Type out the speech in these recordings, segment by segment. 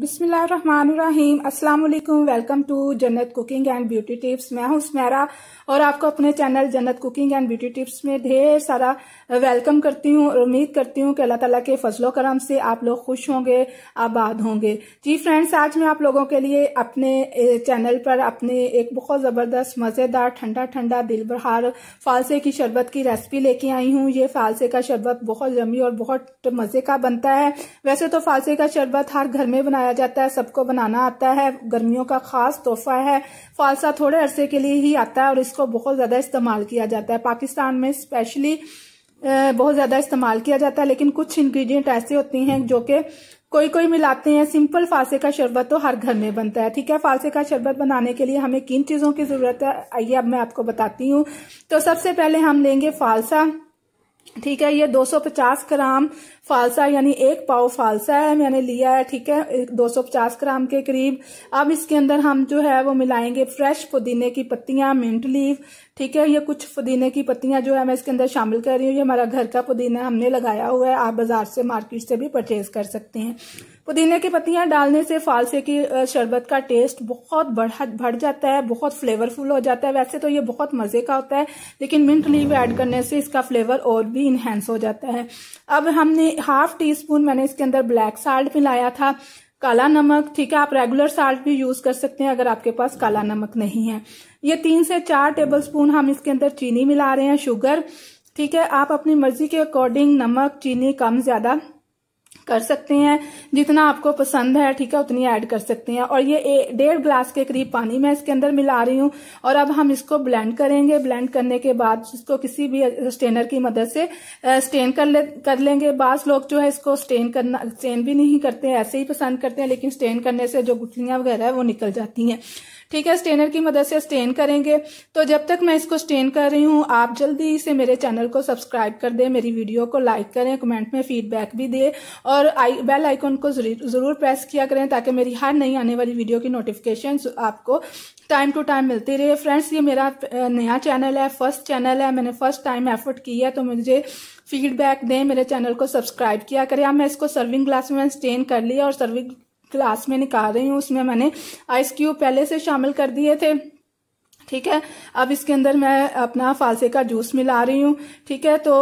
बिस्मिल्लाहिर्रहमानिर्रहीम अस्सलाम वालेकुम welcome to Jannat cooking and beauty tips मैं हूं स्मेरा और आपको अपने चैनल जन्नत कुकिंग एंड ब्यूटी टिप्स में ढेर सारा वेलकम करती हूं और उम्मीद करती हूं कि अल्लाह ताला के फजलो करम से आप लोग खुश होंगे आबाद होंगे जी फ्रेंड्स आज मैं आप लोगों के लिए अपने चैनल पर अपने एक बहुत ज़बरदस्त मज़ेदार ठंडा ठंडा दिल बहार फालसे की शरबत की रेसिपी लेके आई हूँ ये फालसे का शरबत बहुत जमी और बहुत मज़े का बनता है वैसे तो फालसे का शरबत हर घर में बनाया बनाया जाता है सबको बनाना आता है गर्मियों का खास तोहफा है फालसा थोड़े अरसे के लिए ही आता है और इसको बहुत ज़्यादा इस्तेमाल किया जाता है पाकिस्तान में स्पेशली बहुत ज़्यादा इस्तेमाल किया जाता है लेकिन कुछ इंग्रेडिएंट ऐसे होती हैं जो कि कोई कोई मिलाते हैं सिंपल फालसे का शरबत तो हर घर में बनता है ठीक है फालसे का शरबत बनाने के लिए हमें किन चीज़ों की ज़रूरत है आइए अब मैं आपको बताती हूँ तो सबसे पहले हम लेंगे फालसा ठीक है ये 250 ग्राम फालसा यानी एक पाव फालसा है मैंने लिया है ठीक है 250 ग्राम के करीब अब इसके अंदर हम जो है वो मिलाएंगे फ्रेश पुदीने की पत्तियां मिंट लीफ ठीक है ये कुछ पुदीने की पत्तियां जो है मैं इसके अंदर शामिल कर रही हूँ ये हमारा घर का पुदीना हमने लगाया हुआ है आप बाजार से मार्केट से भी परचेज कर सकते हैं पुदीने की पत्तियां डालने से फालसे की शरबत का टेस्ट बहुत बढ़ बढ़ जाता है बहुत फ्लेवरफुल हो जाता है वैसे तो ये बहुत मज़े का होता है लेकिन मिंट लीव ऐड करने से इसका फ्लेवर और भी इन्हेंस हो जाता है अब हमने हाफ टी स्पून मैंने इसके अंदर ब्लैक साल्ट मिलाया था काला नमक ठीक है आप रेगुलर साल्ट भी यूज कर सकते हैं अगर आपके पास काला नमक नहीं है ये तीन से चार टेबल स्पून हम इसके अंदर चीनी मिला रहे हैं शुगर ठीक है आप अपनी मर्जी के अकॉर्डिंग नमक चीनी कम ज्यादा कर सकते हैं जितना आपको पसंद है ठीक है उतनी ऐड कर सकते हैं और ये डेढ़ ग्लास के करीब पानी मैं इसके अंदर मिला रही हूँ और अब हम इसको ब्लेंड करेंगे ब्लेंड करने के बाद इसको किसी भी स्टेनर की मदद से स्टेन कर ले कर लेंगे बास लोग जो है इसको स्टेन करना स्टेन भी नहीं करते ऐसे ही पसंद करते हैं लेकिन स्टेन करने से जो गुठलियां वगैरह है वो निकल जाती हैं ठीक है स्टेनर की मदद से स्टेन करेंगे तो जब तक मैं इसको स्टेन कर रही हूँ आप जल्दी से मेरे चैनल को सब्सक्राइब कर दें मेरी वीडियो को लाइक करें कमेंट में फीडबैक भी दें और आई बेल आइकॉन को ज़रूर प्रेस किया करें ताकि मेरी हर नई आने वाली वीडियो की नोटिफिकेशन आपको टाइम टू टाइम मिलती रहे फ्रेंड्स ये मेरा नया चैनल है फर्स्ट चैनल है मैंने फर्स्ट टाइम एफर्ट की है तो मुझे फीडबैक दें मेरे चैनल को सब्सक्राइब किया करें अब मैं इसको सर्विंग ग्लास में स्टेन कर लिया और सर्विंग क्लास में निकाल रही हूँ उसमें मैंने आइस क्यूब पहले से शामिल कर दिए थे ठीक है अब इसके अंदर मैं अपना फालसे का जूस मिला रही हूँ ठीक है तो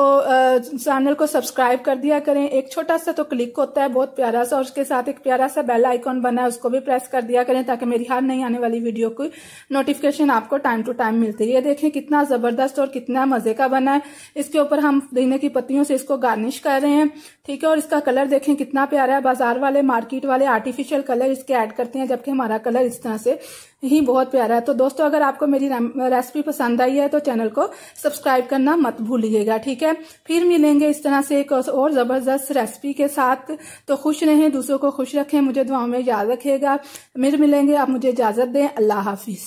चैनल को सब्सक्राइब कर दिया करें एक छोटा सा तो क्लिक होता है बहुत प्यारा सा और उसके साथ एक प्यारा सा बेल आइकॉन बना है उसको भी प्रेस कर दिया करें ताकि मेरी हर नई आने वाली वीडियो की नोटिफिकेशन आपको टाइम टू टाइम मिलती है ये देखें कितना जबरदस्त और कितना मजे का बना है इसके ऊपर हम धीने की पत्तियों से इसको गार्निश कर रहे हैं ठीक है और इसका कलर देखें कितना प्यारा है बाजार वाले मार्केट वाले आर्टिफिशियल कलर इसके ऐड करते हैं जबकि हमारा कलर इस तरह से ही बहुत प्यारा है तो दोस्तों अगर आपको मेरी रेसिपी पसंद आई है तो चैनल को सब्सक्राइब करना मत भूलिएगा ठीक है फिर मिलेंगे इस तरह से एक और ज़बरदस्त रेसिपी के साथ तो खुश रहें दूसरों को खुश रखें मुझे दुआओं में याद रखेगा फिर मिलेंगे आप मुझे इजाज़त दें अल्लाह हाफिज़